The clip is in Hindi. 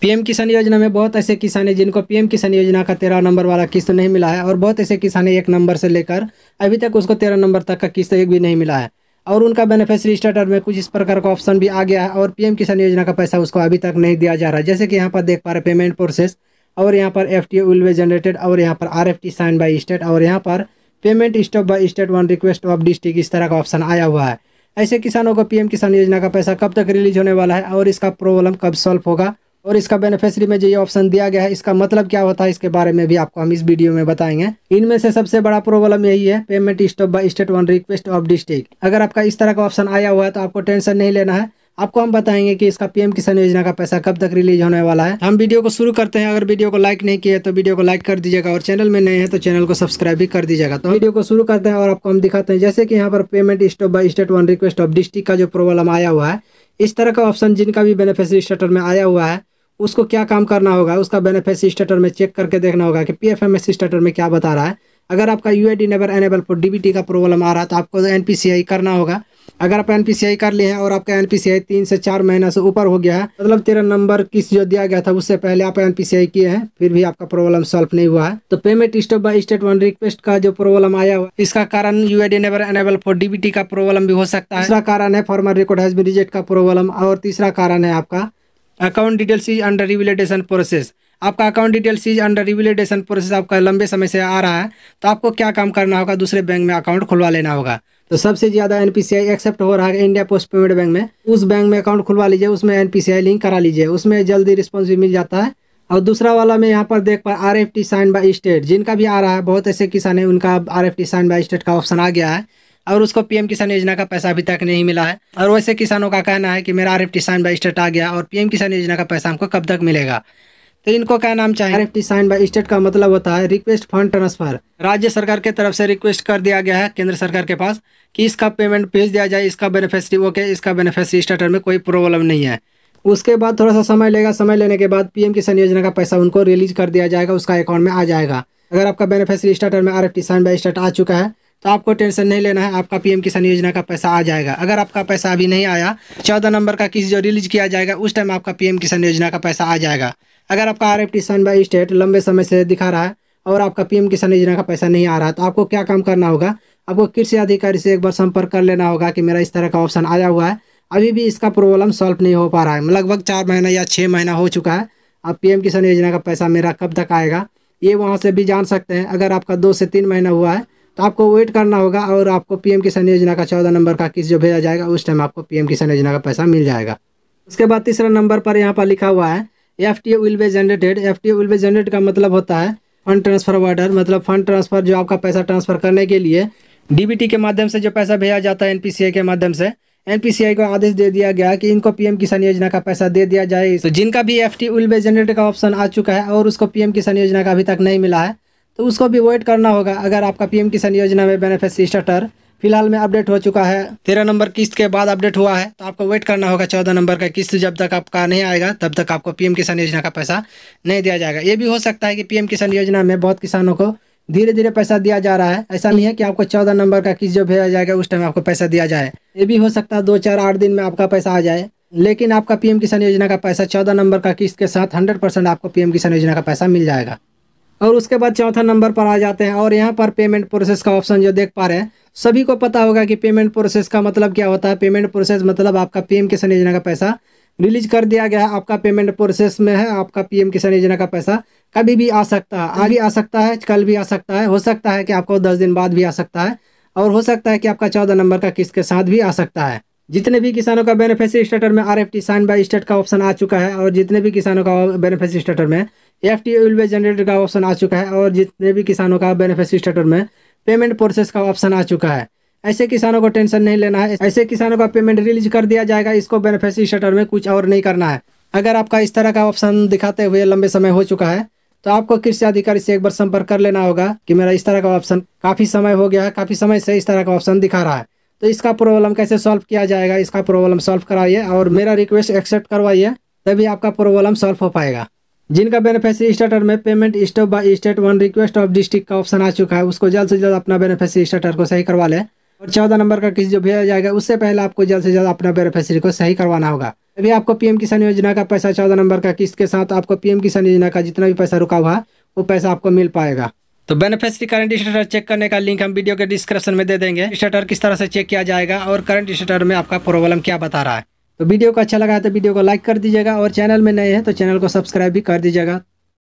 पीएम किसान योजना में बहुत ऐसे किसान हैं जिनको पीएम किसान योजना का तेरह नंबर वाला किस्त तो नहीं मिला है और बहुत ऐसे किसान हैं एक नंबर से लेकर अभी तक उसको तेरह नंबर तक का किस्त एक भी नहीं मिला है और उनका बेनिफिशरी स्टार्टर में कुछ इस प्रकार का ऑप्शन भी आ गया है और पीएम किसान योजना का पैसा उसको अभी तक नहीं दिया जा रहा है जैसे कि यहाँ पर देख पा रहे पेमेंट प्रोसेस और यहाँ पर एफ टी विल जनरेटेड और यहाँ पर R F T sign by state और यहाँ पर payment stop by state one request of district इस तरह का ऑप्शन आया हुआ है ऐसे किसानों को पीएम किसान योजना का पैसा कब तक रिलीज होने वाला है और इसका प्रॉब्लम कब सॉल्व होगा और इसका बेनिफिशरी में जो ये ऑप्शन दिया गया है इसका मतलब क्या होता है इसके बारे में भी आपको हम इस वीडियो में बताएंगे इनमें से सबसे बड़ा प्रॉब्लम यही है payment stop by state one request of district अगर आपका इस तरह का ऑप्शन आया हुआ है तो आपको टेंशन नहीं लेना है आपको हम बताएंगे कि इसका पीएम किसान योजना का पैसा कब तक रिलीज होने वाला है हम वीडियो को शुरू करते हैं अगर वीडियो को लाइक नहीं किया तो वीडियो को लाइक कर दीजिएगा और चैनल में नए हैं तो चैनल को सब्सक्राइब भी कर दीजिएगा तो वीडियो को शुरू करते हैं और आपको हम दिखाते हैं जैसे कि यहाँ पर payment stop by state one request of district का जो प्रॉब्लम आया हुआ है इस तरह का ऑप्शन जिनका भी बेनिफिशरी स्टेटर में आया हुआ है उसको क्या काम करना होगा उसका बेनिफिट स्टेटर में चेक करके देखना होगा कि P F M S status में क्या बता रहा है अगर आपका U I number enable for D का प्रॉब्लम आ रहा है तो आपको एन करना होगा अगर आप एन कर लिए हैं और आपका एन पी तीन से चार महीना से ऊपर हो गया है मतलब तेरा नंबर किस जो दिया गया था उससे पहले आप एन किए हैं फिर भी आपका प्रॉब्लम सॉल्व नहीं हुआ है तो payment step by state one request का जो प्रॉब्लम आया हुआ इसका कारण U I number enable for DBT का प्रॉब्लम भी हो सकता है दूसरा कारण है फॉर्मर रिकॉर्ड हैज रिजेक्ट का प्रॉब्लम और तीसरा कारण है आपका account details is under revalidation process आपका account details is under revalidation process आपका लंबे समय से आ रहा है तो आपको क्या काम करना होगा दूसरे बैंक में अकाउंट खुलवा लेना होगा तो सबसे ज़्यादा एन एक्सेप्ट हो रहा है इंडिया पोस्ट पेमेंट बैंक में उस बैंक में अकाउंट खुलवा लीजिए उसमें एन लिंक करा लीजिए उसमें जल्दी रिस्पॉन्स भी मिल जाता है और दूसरा वाला मैं यहाँ पर देख पा R F T sign by state जिनका भी आ रहा है बहुत ऐसे किसान है उनका R F T sign by state का ऑप्शन आ गया है और उसको पीएम किसान योजना का पैसा अभी तक नहीं मिला है और वैसे किसानों का कहना है कि मेरा R F sign by state आ गया और पीएम किसान योजना का पैसा हमको कब तक मिलेगा तो इनको क्या नाम चाहिए R F sign by state का मतलब होता है रिक्वेस्ट फंड ट्रांसफर राज्य सरकार के तरफ से रिक्वेस्ट कर दिया गया है केंद्र सरकार के पास कि इसका पेमेंट भेज दिया जाए इसका बेनिफिशरी ओके इसका बेनिफिशरी स्टेटर में कोई प्रॉब्लम नहीं है उसके बाद थोड़ा सा समय लेगा समय लेने के बाद पीएम किसान योजना का पैसा उनको रिलीज कर दिया जाएगा उसका अकाउंट में आ जाएगा अगर आपका बेनिफिशरी स्टार्टर में R F T sign by state आ चुका है तो आपको टेंशन नहीं लेना है आपका पीएम किसान योजना का पैसा आ जाएगा अगर आपका पैसा अभी नहीं आया चौदह नंबर का किसी जो रिलीज किया जाएगा उस टाइम आपका पीएम किसान योजना का पैसा आ जाएगा अगर आपका R F sign by state लंबे समय से दिखा रहा है और आपका पीएम किसान योजना का पैसा नहीं आ रहा तो आपको क्या काम करना होगा आपको कृषि अधिकारी से एक बार संपर्क कर लेना होगा कि मेरा इस तरह का ऑप्शन आया हुआ है अभी भी इसका प्रॉब्लम सॉल्व नहीं हो पा रहा है लगभग चार महीना या छः महीना हो चुका है अब पी किसान योजना का पैसा मेरा कब तक आएगा ये वहाँ से भी जान सकते हैं अगर आपका दो से तीन महीना हुआ है तो आपको वेट करना होगा और आपको पीएम किसान योजना का चौदह नंबर का किस जो भेजा जाएगा उस टाइम आपको पीएम किसान योजना का पैसा मिल जाएगा उसके बाद तीसरा नंबर पर यहाँ पर लिखा हुआ है F T will be generated F T will be generate का मतलब होता है फंड ट्रांसफर ऑर्डर मतलब फंड ट्रांसफर जो आपका पैसा ट्रांसफर करने के लिए टी के माध्यम से जो पैसा भेजा जाता है आई के माध्यम से एनपीसीआई को आदेश दे दिया गया कि इनको पीएम किसान योजना का पैसा दे दिया जाए तो जिनका भी F T will be generate का ऑप्शन आ चुका है और उसको पीएम किसान योजना का अभी तक नहीं मिला है तो उसको भी अवॉइड करना होगा अगर आपका पीएम किसान योजना में बेनिफिट स्टार्टर फिलहाल में अपडेट हो चुका है तेरह नंबर किस्त के बाद अपडेट हुआ है तो आपको वेट करना होगा चौदह नंबर का किस्त जब तक आपका नहीं आएगा तब तक आपको पीएम किसान योजना का पैसा नहीं दिया जाएगा ये भी हो सकता है कि पीएम किसान योजना में बहुत किसानों को धीरे धीरे पैसा दिया जा रहा है ऐसा नहीं है कि आपको चौदह नंबर का किस्त जो भेजा जाएगा उस टाइम आपको पैसा दिया जाए ये भी हो सकता है दो चार आठ दिन में आपका पैसा आ जाए लेकिन आपका पीएम किसान योजना का पैसा चौदह नंबर का किस्त के साथ हंड्रेड परसेंट आपको पीएम किसान योजना का पैसा मिल जाएगा और उसके बाद चौथा नंबर पर आ जाते हैं और यहाँ पर पेमेंट प्रोसेस का ऑप्शन जो देख पा रहे हैं सभी को पता होगा कि पेमेंट प्रोसेस का मतलब क्या होता है पेमेंट प्रोसेस मतलब आपका पीएम किसान योजना का पैसा रिलीज कर दिया गया है आपका पेमेंट प्रोसेस में है आपका पीएम किसान योजना का पैसा कभी भी आ सकता है आज आ सकता है कल भी आ सकता है हो सकता है कि आपको दस दिन बाद भी आ सकता है और हो सकता है कि आपका चौदह नंबर का किस्त के साथ भी आ सकता है जितने भी किसानों का बेनिफिशियरी स्टेटर में R F T sign by state का ऑप्शन आ चुका है और जितने भी किसानों का बेनिफिशियरी स्टेटर में एफ टी विलवे जनरेटर का ऑप्शन आ चुका है और जितने भी किसानों का बेनिफिट स्टेटर में पेमेंट प्रोसेस का ऑप्शन आ चुका है ऐसे किसानों को टेंशन नहीं लेना है ऐसे किसानों का पेमेंट रिलीज कर दिया जाएगा इसको बेनिफिट स्टेटर में कुछ और नहीं करना है अगर आपका इस तरह का ऑप्शन दिखाते हुए लंबे समय हो चुका है तो आपको कृषि अधिकारी से एक बार संपर्क कर लेना होगा कि मेरा इस तरह का ऑप्शन काफ़ी समय हो गया है काफ़ी समय से इस तरह का ऑप्शन दिखा रहा है तो इसका प्रॉब्लम कैसे सॉल्व किया जाएगा इसका प्रॉब्लम सॉल्व कराइए और मेरा रिक्वेस्ट एक्सेप्ट करवाइए तभी आपका प्रॉब्लम सॉल्व हो पाएगा जिनका बेनिफिशियरी स्टार्टर में payment stop by state one request of district का ऑप्शन आ चुका है उसको जल्द से जल्द अपना बेनिफिशरी स्टार्टर को सही करवा लें और चौदह नंबर का किसी जो भेजा जाएगा उससे पहले आपको जल्द से जल्द अपना बेनिफिशरी को सही करवाना होगा अभी आपको पीएम किसान योजना का पैसा चौदह नंबर का किस्त के साथ आपको पीएम किसान योजना का जितना भी पैसा रुका हुआ वो पैसा आपको मिल पाएगा तो बेनिफिशियरी करंट स्टेटर चेक करने का लिंक हम वीडियो के डिस्क्रिप्शन में दे देंगे स्टेटर किस तरह से चेक किया जाएगा और करंट स्टेटर में आपका प्रॉब्लम क्या बता रहा है तो वीडियो को अच्छा लगा है तो वीडियो को लाइक कर दीजिएगा और चैनल में नए हैं तो चैनल को सब्सक्राइब भी कर दीजिएगा